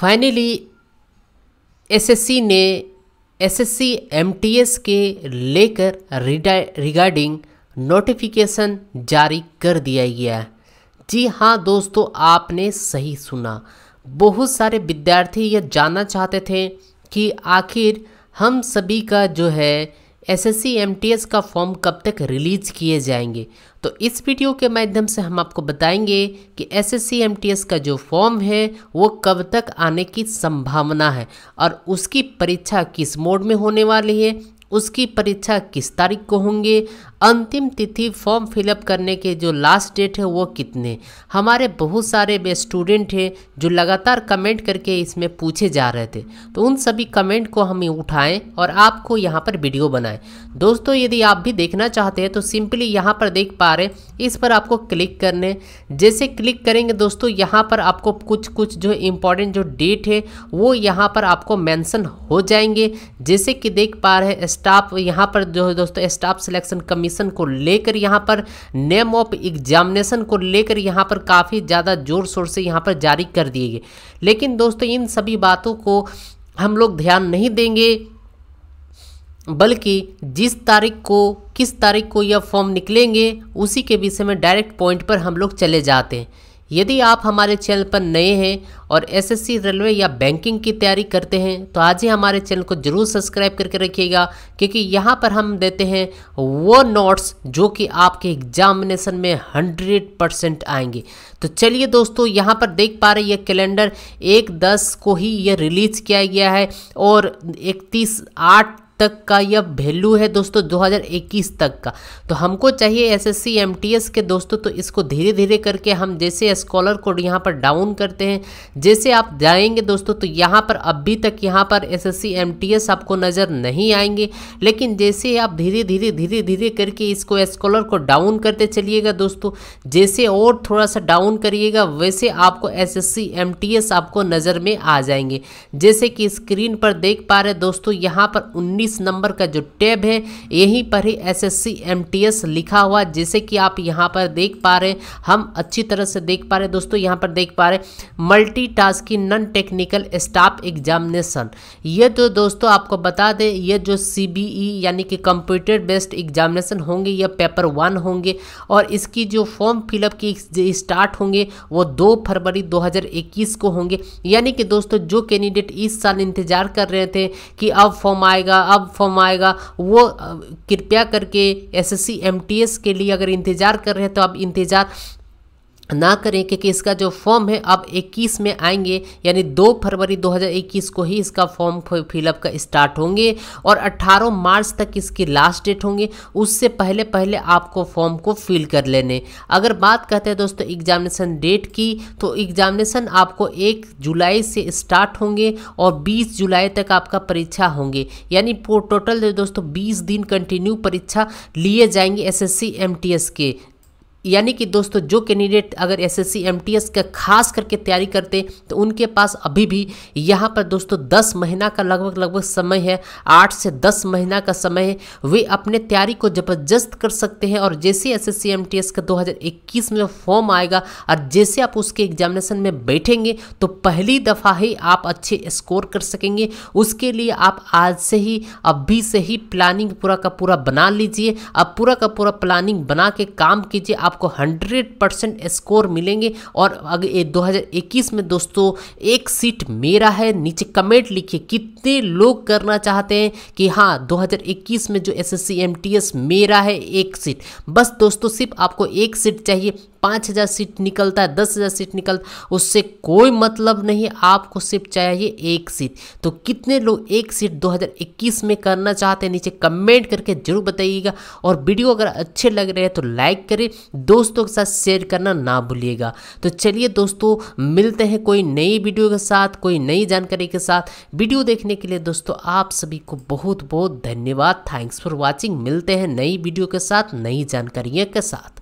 finally SSC ने SSC MTS के लेकर रिगार्डिंग नोटिफिकेशन जारी कर दिया गया है जी हाँ दोस्तों आपने सही सुना बहुत सारे विद्यार्थी यह जानना चाहते थे कि आखिर हम सभी का जो है एसएससी एमटीएस का फॉर्म कब तक रिलीज किए जाएंगे तो इस वीडियो के माध्यम से हम आपको बताएंगे कि एसएससी एमटीएस का जो फॉर्म है वो कब तक आने की संभावना है और उसकी परीक्षा किस मोड में होने वाली है उसकी परीक्षा किस तारीख को होंगे अंतिम तिथि फॉर्म फिलअप करने के जो लास्ट डेट है वो कितने हमारे बहुत सारे स्टूडेंट हैं जो लगातार कमेंट करके इसमें पूछे जा रहे थे तो उन सभी कमेंट को हम उठाएं और आपको यहाँ पर वीडियो बनाएं दोस्तों यदि आप भी देखना चाहते हैं तो सिंपली यहाँ पर देख पा रहे इस पर आपको क्लिक करने जैसे क्लिक करेंगे दोस्तों यहाँ पर आपको कुछ कुछ जो इम्पोर्टेंट जो डेट है वो यहाँ पर आपको मैंसन हो जाएंगे जैसे कि देख पा रहे स्टाफ यहाँ पर जो है दोस्तों स्टाफ सिलेक्शन कमी कमीशन को लेकर यहाँ पर नेम ऑफ एग्जामिनेशन को लेकर यहाँ पर काफ़ी ज़्यादा जोर शोर से यहाँ पर जारी कर दिए गए लेकिन दोस्तों इन सभी बातों को हम लोग ध्यान नहीं देंगे बल्कि जिस तारीख को किस तारीख को यह फॉर्म निकलेंगे उसी के विषय में डायरेक्ट पॉइंट पर हम लोग चले जाते हैं यदि आप हमारे चैनल पर नए हैं और एसएससी रेलवे या बैंकिंग की तैयारी करते हैं तो आज ही हमारे चैनल को जरूर सब्सक्राइब करके रखिएगा क्योंकि यहाँ पर हम देते हैं वो नोट्स जो कि आपके एग्जामिनेशन में 100 परसेंट आएंगे तो चलिए दोस्तों यहाँ पर देख पा रहे ये कैलेंडर एक दस को ही ये रिलीज किया गया है और इकतीस आठ तक का यह वैल्यू है दोस्तों 2021 तक का तो हमको चाहिए एसएससी एमटीएस के दोस्तों तो इसको धीरे धीरे करके हम जैसे स्कॉलर कोड यहाँ पर डाउन करते हैं जैसे आप जाएंगे दोस्तों तो यहाँ पर अभी तक यहाँ पर एसएससी एमटीएस आपको नज़र नहीं आएंगे लेकिन जैसे आप धीरे धीरे धीरे धीरे करके इसको स्कॉलर को डाउन करते चलिएगा दोस्तों जैसे और थोड़ा सा डाउन करिएगा वैसे आपको एस एस आपको नज़र में आ जाएंगे जैसे कि स्क्रीन पर देख पा रहे दोस्तों यहाँ पर उन्नीस बीस नंबर का जो टैब है यहीं पर ही एसएससी एमटीएस लिखा हुआ जैसे कि आप यहाँ पर देख पा रहे हम अच्छी तरह से देख पा रहे दोस्तों यहाँ पर देख पा रहे multi non technical staff examination ये तो दोस्तों आपको बता दें ये जो सी e यानी कि कंप्यूटर बेस्ड एग्जामिनेशन होंगे या पेपर वन होंगे और इसकी जो फॉर्म फिलअप की स्टार्ट होंगे वो दो फरवरी इक्कीस को होंगे यानी कि दोस्तों जो कैंडिडेट इस साल इंतजार कर रहे थे कि अब फॉर्म आएगा अब फॉर्म आएगा वो कृपया करके एसएससी एमटीएस के लिए अगर इंतज़ार कर रहे हैं तो आप इंतज़ार ना करें क्योंकि इसका जो फॉर्म है अब 21 में आएंगे यानी 2 फरवरी 2021 को ही इसका फॉर्म फिलअप का स्टार्ट होंगे और 18 मार्च तक इसकी लास्ट डेट होंगे उससे पहले पहले आपको फॉर्म को फिल कर लेने अगर बात करते हैं दोस्तों एग्जामिनेशन डेट की तो एग्जामिनेशन आपको एक जुलाई से स्टार्ट होंगे और बीस जुलाई तक आपका परीक्षा होंगे यानी टोटल दोस्तों बीस दिन कंटिन्यू परीक्षा लिए जाएंगे एस एस के यानी कि दोस्तों जो कैंडिडेट अगर एस एस का खास करके तैयारी करते तो उनके पास अभी भी यहाँ पर दोस्तों दस महीना का लगभग लगभग समय है आठ से दस महीना का समय है वे अपने तैयारी को ज़बरदस्त कर सकते हैं और जैसे एस एस का 2021 में फॉर्म आएगा और जैसे आप उसके एग्जामिनेशन में बैठेंगे तो पहली दफ़ा ही आप अच्छे स्कोर कर सकेंगे उसके लिए आप आज से ही अभी से ही प्लानिंग पूरा का पूरा बना लीजिए अब पूरा का पूरा प्लानिंग बना के काम कीजिए आप आपको 100 परसेंट स्कोर मिलेंगे और अगर दो में दोस्तों एक सीट मेरा है नीचे कमेंट लिखिए कितने लोग करना चाहते हैं कि हाँ 2021 में जो एस एस मेरा है एक सीट बस दोस्तों सिर्फ आपको एक सीट चाहिए पाँच हज़ार सीट निकलता है दस हज़ार सीट निकलता उससे कोई मतलब नहीं आपको सिर्फ चाहिए एक सीट तो कितने लोग एक सीट 2021 में करना चाहते हैं नीचे कमेंट करके ज़रूर बताइएगा और वीडियो अगर अच्छे लग रहे हैं तो लाइक करें दोस्तों के साथ शेयर करना ना भूलिएगा तो चलिए दोस्तों मिलते हैं कोई नई वीडियो के साथ कोई नई जानकारी के साथ वीडियो देखने के लिए दोस्तों आप सभी को बहुत बहुत धन्यवाद थैंक्स फॉर वॉचिंग मिलते हैं नई वीडियो के साथ नई जानकारियों के साथ